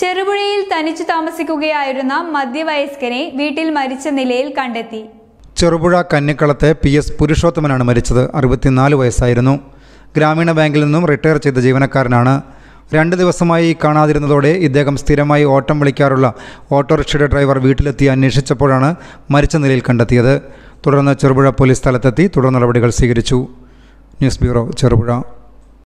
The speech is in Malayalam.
ചെറുപുഴയിൽ തനിച്ചു താമസിക്കുകയായിരുന്ന മധ്യവയസ്കനെ വീട്ടിൽ മരിച്ച നിലയിൽ കണ്ടെത്തി ചെറുപുഴ കന്നിക്കളത്തെ പി എസ് പുരുഷോത്തമനാണ് മരിച്ചത് അറുപത്തിനാല് വയസ്സായിരുന്നു ഗ്രാമീണ ബാങ്കിൽ നിന്നും റിട്ടയർ ചെയ്ത ജീവനക്കാരനാണ് രണ്ട് ദിവസമായി കാണാതിരുന്നതോടെ ഇദ്ദേഹം സ്ഥിരമായി ഓട്ടം വിളിക്കാറുള്ള ഓട്ടോറിക്ഷയുടെ ഡ്രൈവർ വീട്ടിലെത്തി അന്വേഷിച്ചപ്പോഴാണ് മരിച്ച നിലയിൽ കണ്ടെത്തിയത് തുടർന്ന് ചെറുപുഴ പോലീസ് സ്ഥലത്തെത്തി തുടർ നടപടികൾ സ്വീകരിച്ചു ന്യൂസ് ബ്യൂറോ ചെറുപുഴ